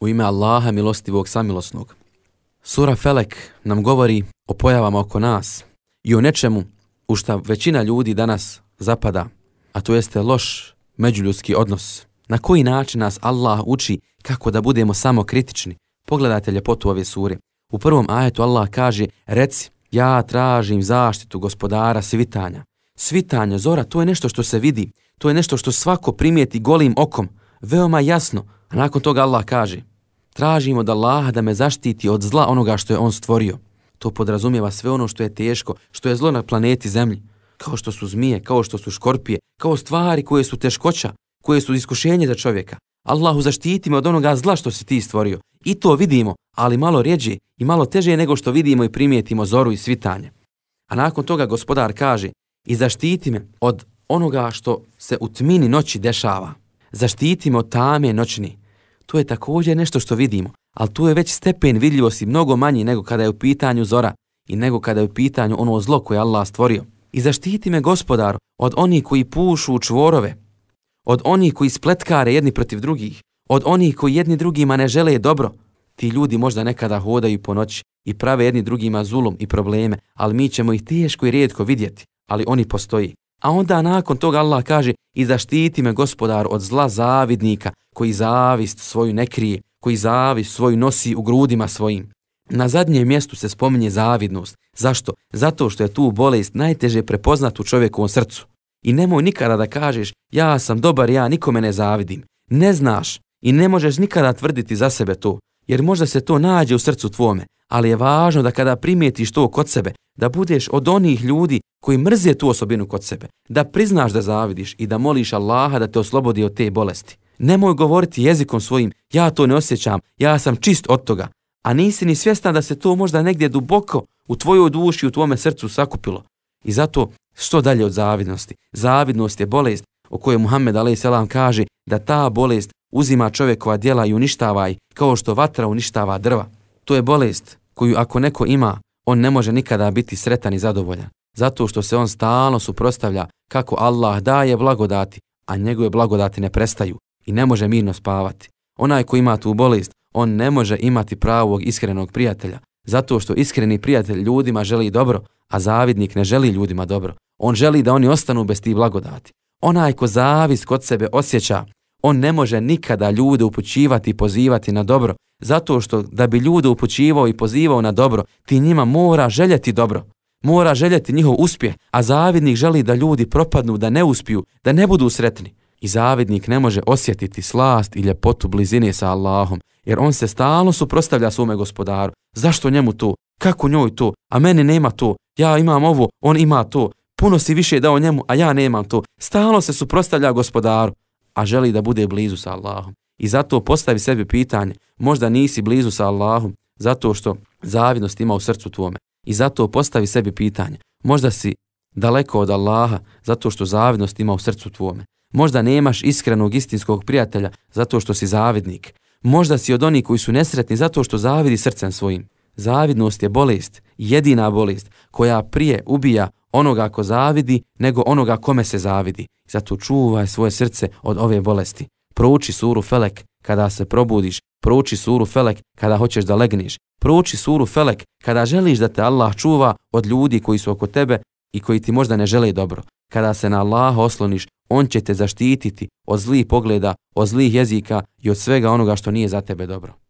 U ime Allaha milostivog samilosnog. Sura Felek nam govori o pojavama oko nas i o nečemu u šta većina ljudi danas zapada, a to jeste loš međuljudski odnos. Na koji način nas Allah uči kako da budemo samo kritični? Pogledajte ljepotu ove sure. U prvom ajetu Allah kaže, reci, ja tražim zaštitu gospodara svitanja. Svitanje, zora, to je nešto što se vidi, to je nešto što svako primijeti golim okom, veoma jasno. A nakon toga Allah kaže, Tražim od Allaha da me zaštiti od zla onoga što je on stvorio. To podrazumijeva sve ono što je teško, što je zlo na planeti Zemlji. Kao što su zmije, kao što su škorpije, kao stvari koje su teškoća, koje su iskušenje za čovjeka. Allahu zaštiti me od onoga zla što si ti stvorio. I to vidimo, ali malo rijeđe i malo teže nego što vidimo i primijetimo zoru i svitanje. A nakon toga gospodar kaže i zaštiti me od onoga što se u tmini noći dešava. Zaštiti me od tame noćni to je također nešto što vidimo, ali tu je već stepen vidljivosti mnogo manji nego kada je u pitanju zora i nego kada je u pitanju ono zlo koje Allah stvorio. I zaštiti me gospodar od onih koji pušu u čvorove, od onih koji spletkare jedni protiv drugih, od onih koji jedni drugima ne žele dobro. Ti ljudi možda nekada hodaju po noći i prave jedni drugima zulum i probleme, ali mi ćemo ih teško i rijetko vidjeti, ali oni postoji. A onda nakon toga Allah kaže i zaštiti me gospodar od zla zavidnika koji zavist svoju ne krije, koji zavist svoju nosi u grudima svojim. Na zadnjem mjestu se spominje zavidnost. Zašto? Zato što je tu bolest najteže prepoznat u čovjekovom srcu. I nemoj nikada da kažeš ja sam dobar, ja nikome ne zavidim. Ne znaš i ne možeš nikada tvrditi za sebe to, jer možda se to nađe u srcu tvome, ali je važno da kada primijetiš to kod sebe, da budeš od onih ljudi koji mrze tu osobinu kod sebe, da priznaš da zavidiš i da moliš Allaha da te oslobodi od te bolesti. Nemoj govoriti jezikom svojim, ja to ne osjećam, ja sam čist od toga, a nisi ni svjestan da se to možda negdje duboko u tvojoj duši u tvome srcu sakupilo. I zato što dalje od zavidnosti? Zavidnost je bolest o kojoj Muhammed a.s. kaže da ta bolest uzima čovjekova djela i uništava i kao što vatra uništava drva. To je bolest koju ako neko ima, on ne može nikada biti sretan i zadovoljan zato što se on stalno suprostavlja kako Allah daje blagodati, a njegove blagodati ne prestaju i ne može mirno spavati. Onaj ko ima tu bolest, on ne može imati pravog iskrenog prijatelja, zato što iskreni prijatelj ljudima želi dobro, a zavidnik ne želi ljudima dobro. On želi da oni ostanu bez tih blagodati. Onaj ko zavis kod sebe osjeća, on ne može nikada ljude upućivati i pozivati na dobro, zato što da bi ljude upućivao i pozivao na dobro, ti njima mora željeti dobro mora željeti njihov uspjeh, a zavidnik želi da ljudi propadnu, da ne uspiju, da ne budu sretni. I zavidnik ne može osjetiti slast i ljepotu blizine sa Allahom, jer on se stalno suprostavlja svome gospodaru. Zašto njemu to? Kako njoj to? A meni nema to. Ja imam ovo, on ima to. Puno si više dao njemu, a ja nemam to. Stalno se suprostavlja gospodaru, a želi da bude blizu sa Allahom. I zato postavi sebi pitanje, možda nisi blizu sa Allahom, zato što zavidnost ima u srcu tvome. I zato postavi sebi pitanje. Možda si daleko od Allaha zato što zavidnost ima u srcu tvome. Možda nemaš iskrenog istinskog prijatelja zato što si zavidnik. Možda si od onih koji su nesretni zato što zavidi srcem svojim. Zavidnost je bolest, jedina bolest koja prije ubija onoga ko zavidi nego onoga kome se zavidi. Zato čuvaj svoje srce od ove bolesti. Prouči suru Felek kada se probudiš Prouči suru Felek kada hoćeš da legneš. Prouči suru Felek kada želiš da te Allah čuva od ljudi koji su oko tebe i koji ti možda ne žele dobro. Kada se na Allah osloniš, On će te zaštititi od zlih pogleda, od zlih jezika i od svega onoga što nije za tebe dobro.